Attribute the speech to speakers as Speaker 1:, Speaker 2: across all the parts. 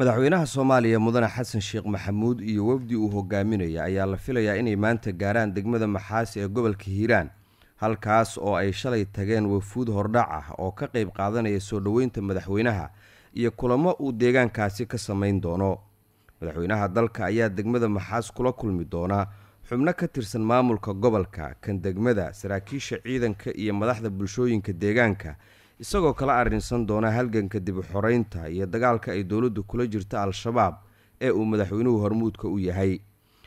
Speaker 1: madaxweynaha soomaaliya mudane xasan sheekh maxamuud iyo wafdi uu hogaaminaya ayaa la filayaa inay maanta gaaraan degmada maxaasi ee gobolka hiiraan halkaas oo ay shalay tageen wafuud hordhac ah oo ka qayb qaadanaya soo dhoweynta madaxweynaha iyo kulamo uu deegaankaasi ka samayn doono madaxweynaha dalka ayaa degmada maxaas kula kulmi doonaa xubno ka tirsan maamulka gobolka kan degmada saraakiisha ciidanka iyo madaxda bulshooyinka deegaanka isagoo kala arrinsan doona halganka dib u iyo dagaalka ay dowladdu kula jirta al-shabaab ee uu madaxweynuhu hormuudka u yahay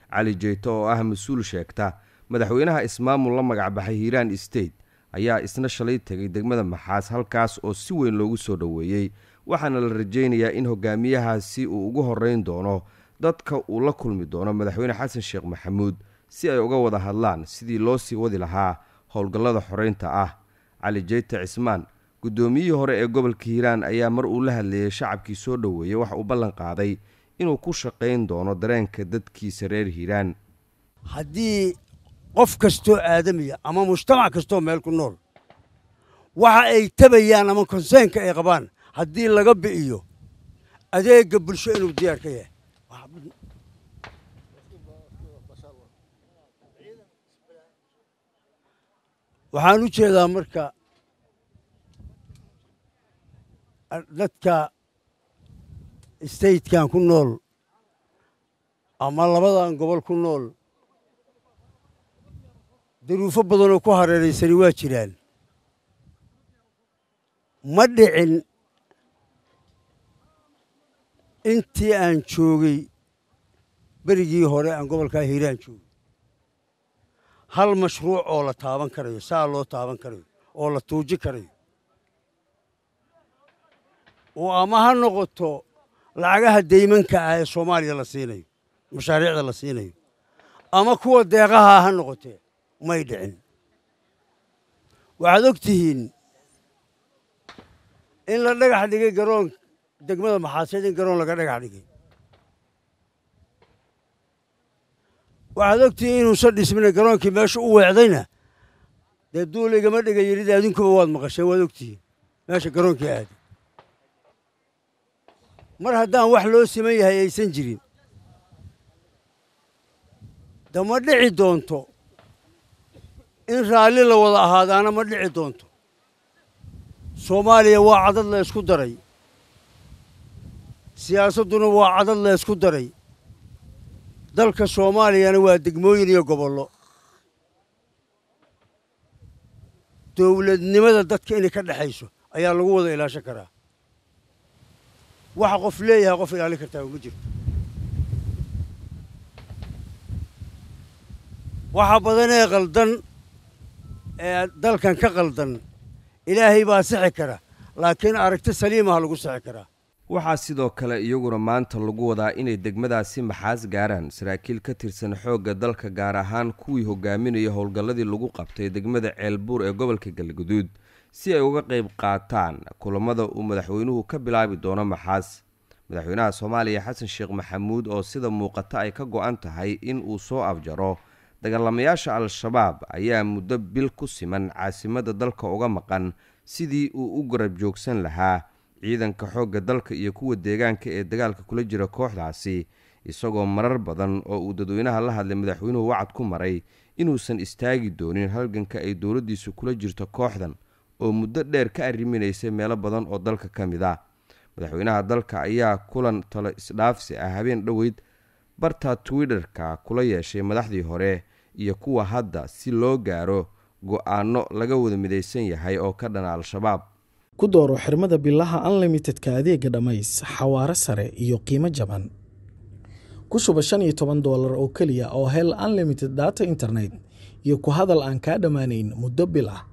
Speaker 1: cali jeyto oo ah mas-uul sheegta madaxweynaha ismaamul la magacbaxay hiiraan state ayaa isna shalay tegay degmada maxaas halkaas oo si weyn loogu soo dhoweeyey waxaana la rajaynayaa in hogaamiyahaasi uu ugu horeyn doono dadka uu la kulmi doono madaxweyne xasan sheekh maxamuud si ay uga wada hadlaan sidii loo sii wadi lahaa howlgallada xoreynta ah cali jeyte cismaan guddoomiyihii hore ee gobolka hiiraan ayaa mar uu la hadlayay shacabkii soo dhoweeyey waxa uu ballan qaaday inuu ku shaqayn doono dareenka dadkiisa reer hiiraan haddii qof kastoo aadamiya ama mujtamac kastoo meel ku nool
Speaker 2: waxa ay tabayaan ama konseynka ay qabaan haddii laga biciyo adeega bulsho inuu diyaar ka yahay waxaan u jeedaa marka dadka statekan ku nool ama labadan gobol ku nool duruufo badanoo ku hareeraysani waa jiraan ma dhicin intii aan joogay berigii hore aan gobolkaa hiiraan joogay hal mashruuc oo la taaban karayo saa loo taaban karayo oo la tuuji karayo oo ama ha noqoto lacagaha deymanka ah ee soomaaliya la siinayo mashaariicda la siinayo ama kuwa deeqaha ha noqotee may dhicin waxaad og tihiin in la dhagax dhigay garoon degmada maxaaseed in garoon laga dhagax dhigay waxaad ogtihiin inuusan dhismina garoonkii meesha u weecdayna dee duuligama dhiga yidhida adinkuba waad maqasheen waad ogtihiin meesha garoonkii aaday mar haddaan wax loo siman yahay aysan jirin dama dhici doonto in raalli la wada ahaadaana ma dhici doonto soomaaliya waa cadad la ysku daray siyaasadduna waa cadad la ysku daray dalka soomaaliyana waa degmooyin iyo gobollo dowladnimada dadka inay ka dhexayso ayaa lagu wada ilaashan karaa waxa qof leeyahay qof ilaalin kartaa ma jirto waxa badan ee qaldan ee dalkan ka qaldan ilaahay baa sixi kara laakiin aragti saliimaha lagu sixi karaa
Speaker 1: waxaa sidoo kale iyaguna maanta lagu wadaa inay degmadaasi maxaas gaaraan saraakiil ka tirsan xoogga dalka gaar ahaan kuwii hogaaminaya howlgalladii lagu qabtay degmada ceelbuur ee gobolka galgaduud si ay uga qeyb qaataan kulamada uu madaxweynuhu ka bilaabi doono maxaas madaxweynaha soomaaliya xasan sheekh maxamuud oo sida muuqata ay ka go-an tahay in uu soo afjaro dagaalamayaasha al-shabaab ayaa muddo bil ku siman caasimada dalka uga maqan sidii uu u garab joogsan lahaa ciidanka xoogga dalka iyo kuwa deegaanka ee dagaalka kula jira kooxdaasi isagoo marar badan oo uu dadweynaha la hadlay madaxweynuhu wacad ku maray inuusan istaagi doonin halganka ay dowladdiisu kula jirto kooxdan oo muddo dheer ka arriminaysay meelo badan oo dalka ka mid ah madaxweynaha dalka ayaa kulan talo isdhaafsi ah habeen dhoweyd barta twitter-ka kula yeeshay madaxdii hore iyo kuwa hadda si loo gaaro go-aano laga wada midaysan yahay oo ka dhana al-shabaab ku dooro xirmada bilaha unlimitedka adeega dhammays xawaaro sare iyo qiimo jaban ku shuba shan iyo toban doolar oo keliya oo hel unlimited data internet iyo ku hadal aan kaa dhammaanayn muddo bil ah